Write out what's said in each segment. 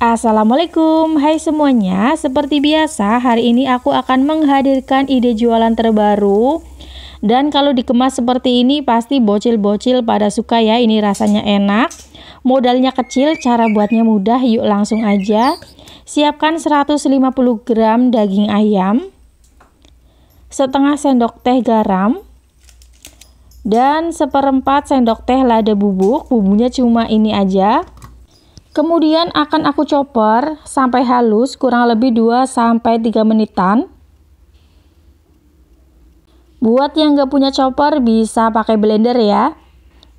Assalamualaikum, hai semuanya. Seperti biasa, hari ini aku akan menghadirkan ide jualan terbaru. Dan kalau dikemas seperti ini, pasti bocil-bocil pada suka ya. Ini rasanya enak, modalnya kecil, cara buatnya mudah. Yuk, langsung aja siapkan 150 gram daging ayam, setengah sendok teh garam, dan seperempat sendok teh lada bubuk. Bumbunya cuma ini aja Kemudian akan aku chopper sampai halus kurang lebih 2 sampai 3 menitan. Buat yang gak punya chopper bisa pakai blender ya.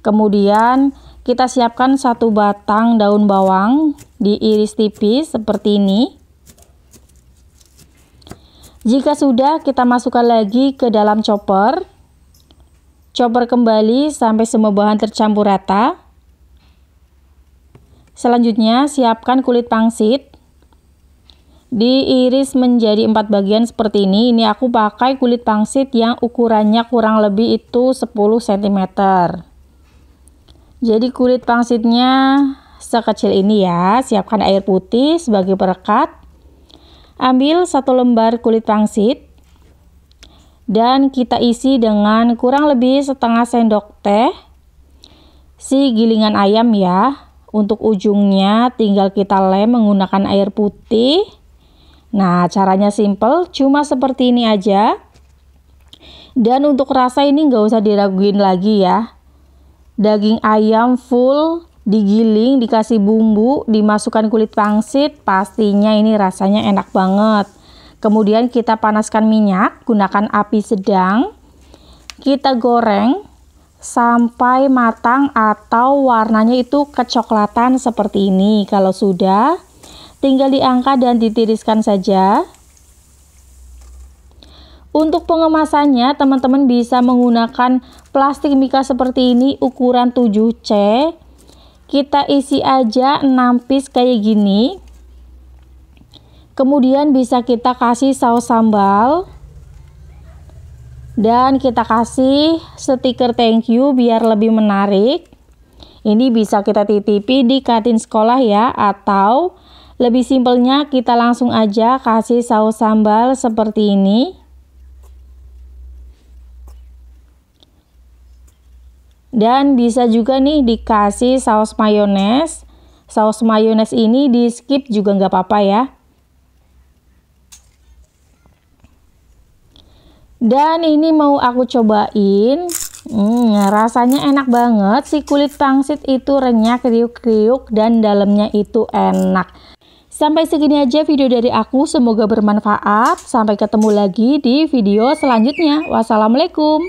Kemudian kita siapkan satu batang daun bawang diiris tipis seperti ini. Jika sudah kita masukkan lagi ke dalam chopper. Chopper kembali sampai semua bahan tercampur rata. Selanjutnya, siapkan kulit pangsit. Diiris menjadi empat bagian seperti ini. Ini aku pakai kulit pangsit yang ukurannya kurang lebih itu 10 cm. Jadi kulit pangsitnya sekecil ini ya. Siapkan air putih sebagai perekat. Ambil satu lembar kulit pangsit dan kita isi dengan kurang lebih setengah sendok teh si gilingan ayam ya untuk ujungnya tinggal kita lem menggunakan air putih. Nah, caranya simple, cuma seperti ini aja. Dan untuk rasa ini nggak usah diraguin lagi ya. Daging ayam full digiling, dikasih bumbu, dimasukkan kulit pangsit, pastinya ini rasanya enak banget. Kemudian kita panaskan minyak, gunakan api sedang. Kita goreng sampai matang atau warnanya itu kecoklatan seperti ini. Kalau sudah, tinggal diangkat dan ditiriskan saja. Untuk pengemasannya, teman-teman bisa menggunakan plastik mika seperti ini ukuran 7C. Kita isi aja 6 piece kayak gini. Kemudian bisa kita kasih saus sambal dan kita kasih stiker thank you biar lebih menarik. Ini bisa kita titipi di kantin sekolah ya atau lebih simpelnya kita langsung aja kasih saus sambal seperti ini. Dan bisa juga nih dikasih saus mayones. Saus mayones ini di skip juga nggak apa-apa ya. Dan ini mau aku cobain. Hmm, rasanya enak banget. Si kulit pangsit itu renyah, kriuk-kriuk, dan dalamnya itu enak. Sampai segini aja video dari aku. Semoga bermanfaat. Sampai ketemu lagi di video selanjutnya. Wassalamualaikum.